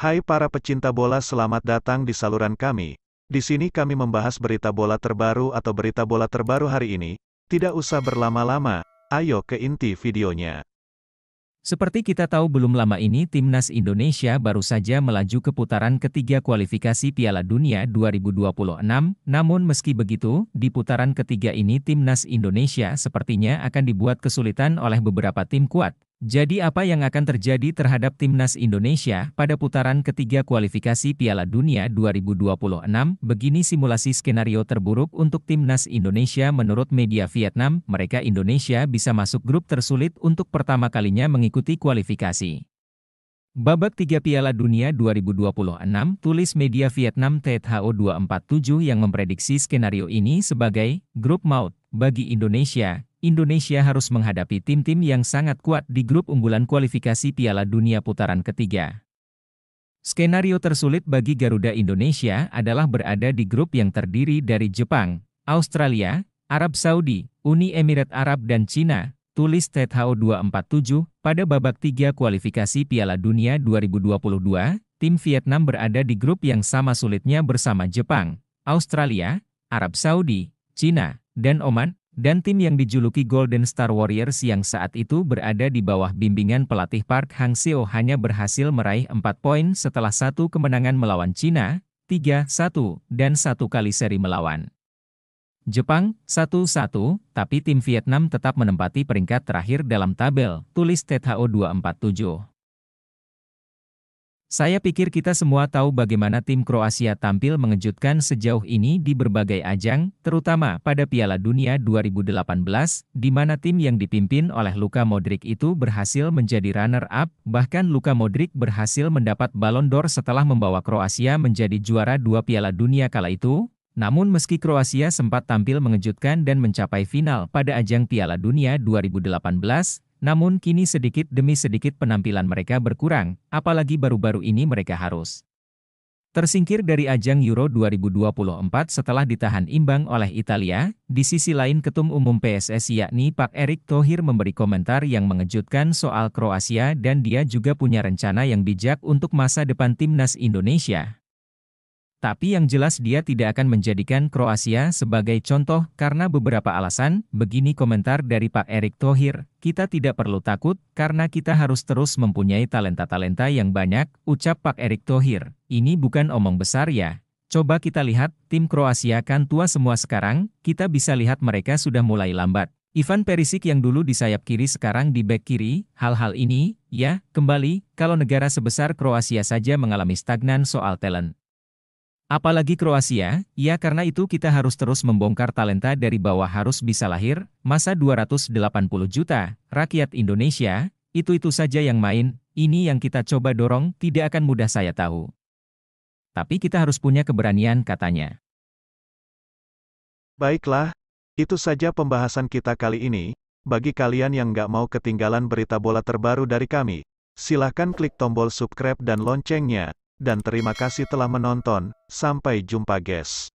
Hai para pecinta bola selamat datang di saluran kami. Di sini kami membahas berita bola terbaru atau berita bola terbaru hari ini. Tidak usah berlama-lama, ayo ke inti videonya. Seperti kita tahu belum lama ini Timnas Indonesia baru saja melaju ke putaran ketiga kualifikasi Piala Dunia 2026, namun meski begitu, di putaran ketiga ini Timnas Indonesia sepertinya akan dibuat kesulitan oleh beberapa tim kuat, jadi apa yang akan terjadi terhadap timnas Indonesia pada putaran ketiga kualifikasi Piala Dunia 2026? Begini simulasi skenario terburuk untuk timnas Indonesia menurut media Vietnam, mereka Indonesia bisa masuk grup tersulit untuk pertama kalinya mengikuti kualifikasi. Babak 3 Piala Dunia 2026, tulis media Vietnam THO247 yang memprediksi skenario ini sebagai grup maut bagi Indonesia, Indonesia harus menghadapi tim-tim yang sangat kuat di grup unggulan kualifikasi Piala Dunia putaran ketiga. Skenario tersulit bagi Garuda Indonesia adalah berada di grup yang terdiri dari Jepang, Australia, Arab Saudi, Uni Emirat Arab dan Cina, tulis Tethao 247, pada babak tiga kualifikasi Piala Dunia 2022, tim Vietnam berada di grup yang sama sulitnya bersama Jepang, Australia, Arab Saudi, Cina, dan Oman, dan tim yang dijuluki Golden Star Warriors yang saat itu berada di bawah bimbingan pelatih Park Hang Seo hanya berhasil meraih 4 poin setelah satu kemenangan melawan China 3-1, dan satu kali seri melawan. Jepang 1-1, tapi tim Vietnam tetap menempati peringkat terakhir dalam tabel, tulis THO 247. Saya pikir kita semua tahu bagaimana tim Kroasia tampil mengejutkan sejauh ini di berbagai ajang, terutama pada Piala Dunia 2018, di mana tim yang dipimpin oleh Luka Modric itu berhasil menjadi runner-up, bahkan Luka Modric berhasil mendapat Ballon d'Or setelah membawa Kroasia menjadi juara dua Piala Dunia kala itu. Namun meski Kroasia sempat tampil mengejutkan dan mencapai final pada ajang Piala Dunia 2018, namun kini sedikit demi sedikit penampilan mereka berkurang, apalagi baru-baru ini mereka harus tersingkir dari ajang Euro 2024 setelah ditahan imbang oleh Italia. Di sisi lain Ketum Umum PSSI yakni Pak Erik Thohir memberi komentar yang mengejutkan soal Kroasia dan dia juga punya rencana yang bijak untuk masa depan timnas Indonesia. Tapi yang jelas dia tidak akan menjadikan Kroasia sebagai contoh karena beberapa alasan, begini komentar dari Pak Erick Thohir, kita tidak perlu takut karena kita harus terus mempunyai talenta-talenta yang banyak, ucap Pak Erick Thohir. Ini bukan omong besar ya. Coba kita lihat, tim Kroasia kan tua semua sekarang, kita bisa lihat mereka sudah mulai lambat. Ivan Perisic yang dulu di sayap kiri sekarang di back kiri, hal-hal ini, ya, kembali, kalau negara sebesar Kroasia saja mengalami stagnan soal talent. Apalagi Kroasia, ya karena itu kita harus terus membongkar talenta dari bawah harus bisa lahir, masa 280 juta, rakyat Indonesia, itu-itu saja yang main, ini yang kita coba dorong, tidak akan mudah saya tahu. Tapi kita harus punya keberanian katanya. Baiklah, itu saja pembahasan kita kali ini, bagi kalian yang nggak mau ketinggalan berita bola terbaru dari kami, silahkan klik tombol subscribe dan loncengnya, dan terima kasih telah menonton. Sampai jumpa, guys.